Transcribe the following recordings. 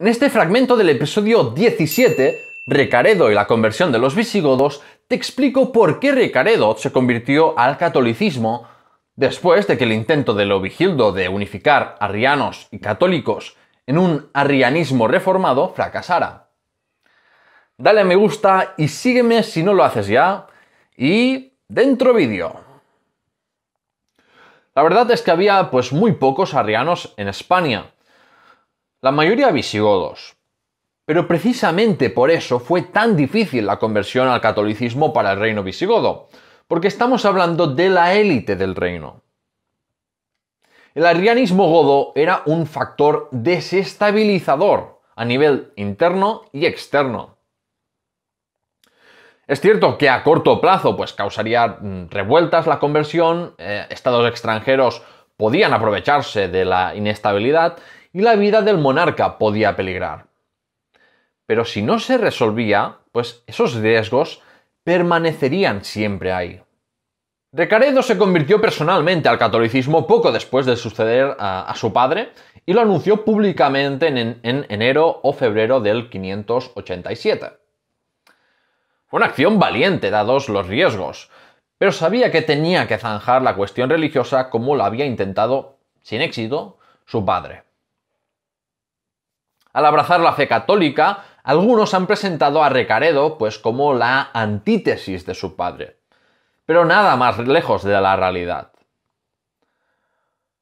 En este fragmento del episodio 17, Recaredo y la conversión de los visigodos, te explico por qué Recaredo se convirtió al catolicismo después de que el intento de Lovigildo de unificar arrianos y católicos en un arrianismo reformado fracasara. Dale a me gusta y sígueme si no lo haces ya. Y dentro vídeo. La verdad es que había pues muy pocos arrianos en España, la mayoría visigodos. Pero precisamente por eso fue tan difícil la conversión al catolicismo para el reino visigodo, porque estamos hablando de la élite del reino. El arrianismo godo era un factor desestabilizador a nivel interno y externo. Es cierto que a corto plazo pues causaría mm, revueltas la conversión, eh, estados extranjeros podían aprovecharse de la inestabilidad y la vida del monarca podía peligrar. Pero si no se resolvía, pues esos riesgos permanecerían siempre ahí. Recaredo se convirtió personalmente al catolicismo poco después de suceder a, su padre y lo anunció públicamente en, en enero o febrero del 587. Fue una acción valiente dados los riesgos, pero sabía que tenía que zanjar la cuestión religiosa como lo había intentado, sin éxito, su padre. Al abrazar la fe católica, algunos han presentado a Recaredo pues como la antítesis de su padre. Pero nada más lejos de la realidad.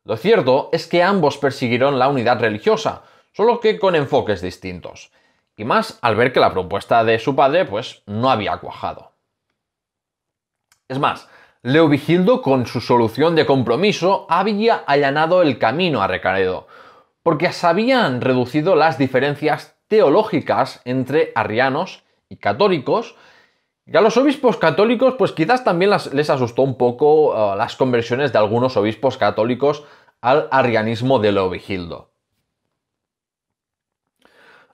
Lo cierto es que ambos persiguieron la unidad religiosa, solo que con enfoques distintos, y más al ver que la propuesta de su padre pues no había cuajado. Es más, Leovigildo con su solución de compromiso había allanado el camino a Recaredo, porque se habían reducido las diferencias teológicas entre arrianos y católicos, y a los obispos católicos, pues quizás también les asustó un poco uh, las conversiones de algunos obispos católicos al arrianismo de Leovigildo.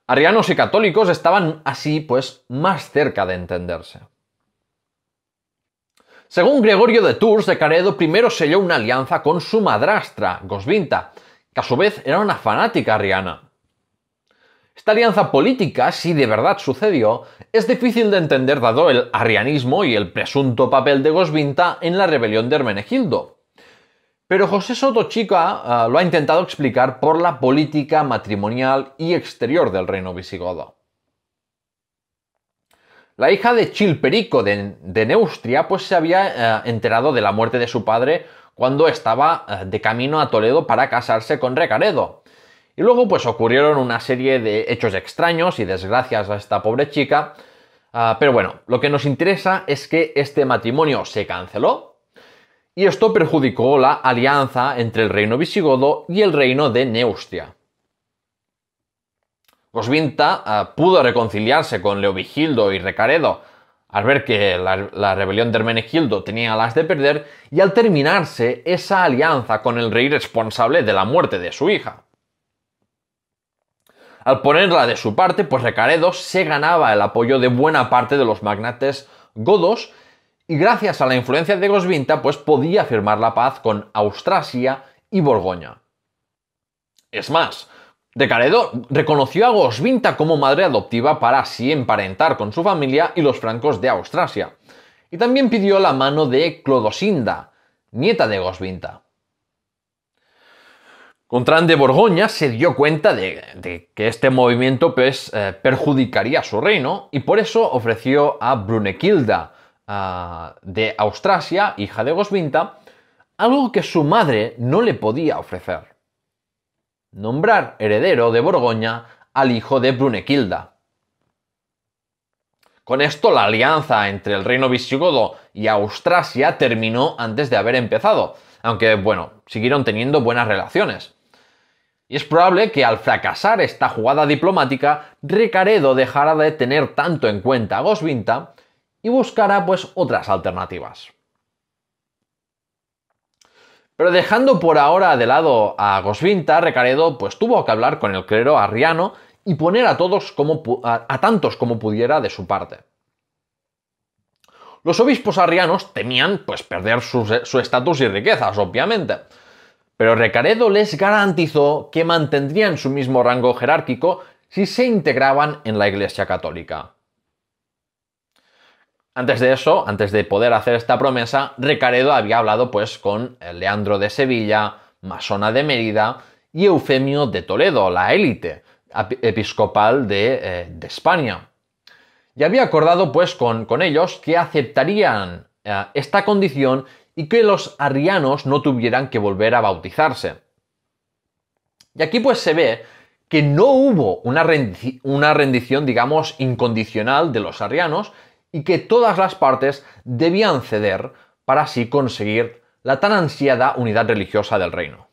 Arrianos y católicos estaban así, pues, más cerca de entenderse. Según Gregorio de Tours, de Caredo primero selló una alianza con su madrastra, Gosvinta, que a su vez era una fanática arriana Esta alianza política, si de verdad sucedió, es difícil de entender dado el arrianismo y el presunto papel de Gosvinta en la rebelión de Hermenegildo. Pero José Soto Chica ah, lo ha intentado explicar por la política matrimonial y exterior del reino visigodo. La hija de Chilperico de, Neustria pues, se había ah, enterado de la muerte de su padre cuando estaba eh, de camino a Toledo para casarse con Recaredo. Y luego pues ocurrieron una serie de hechos extraños y desgracias a esta pobre chica. Ah, pero bueno, lo que nos interesa es que este matrimonio se canceló y esto perjudicó la alianza entre el reino visigodo y el reino de Neustria. Cosvinta ah, pudo reconciliarse con Leovigildo y Recaredo al ver que la, rebelión de Hermenegildo tenía las de perder y al terminarse esa alianza con el rey responsable de la muerte de su hija. Al ponerla de su parte, pues Recaredo se ganaba el apoyo de buena parte de los magnates godos y gracias a la influencia de Gosvinta, pues podía firmar la paz con Austrasia y Borgoña. Es más, caredo reconoció a Gosvinta como madre adoptiva para así emparentar con su familia y los francos de Austrasia, y también pidió la mano de Clodosinda, nieta de Gosvinta. Contran de Borgoña se dio cuenta de, que este movimiento pues, eh, perjudicaría su reino y por eso ofreció a Brunequilda ah, de Austrasia, hija de Gosvinta, algo que su madre no le podía ofrecer nombrar heredero de Borgoña al hijo de Brunequilda. Con esto la alianza entre el reino visigodo y Austrasia terminó antes de haber empezado, aunque bueno, siguieron teniendo buenas relaciones. Y es probable que al fracasar esta jugada diplomática, Ricaredo dejará de tener tanto en cuenta a Gosvinta y buscará pues otras alternativas. Pero dejando por ahora de lado a Gosvinta, Recaredo pues tuvo que hablar con el clero arriano y poner a, todos a tantos como pudiera de su parte. Los obispos arrianos temían pues perder su estatus y riquezas, obviamente. Pero Recaredo les garantizó que mantendrían su mismo rango jerárquico si se integraban en la Iglesia Católica. Antes de eso, antes de poder hacer esta promesa, Recaredo había hablado pues con Leandro de Sevilla, Masona de Mérida y Eufemio de Toledo, la élite episcopal eh, de, España. Y había acordado pues con, ellos que aceptarían eh, esta condición y que los arrianos no tuvieran que volver a bautizarse. Y aquí pues se ve que no hubo una, una rendición, digamos, incondicional de los arrianos, y que todas las partes debían ceder para así conseguir la tan ansiada unidad religiosa del reino.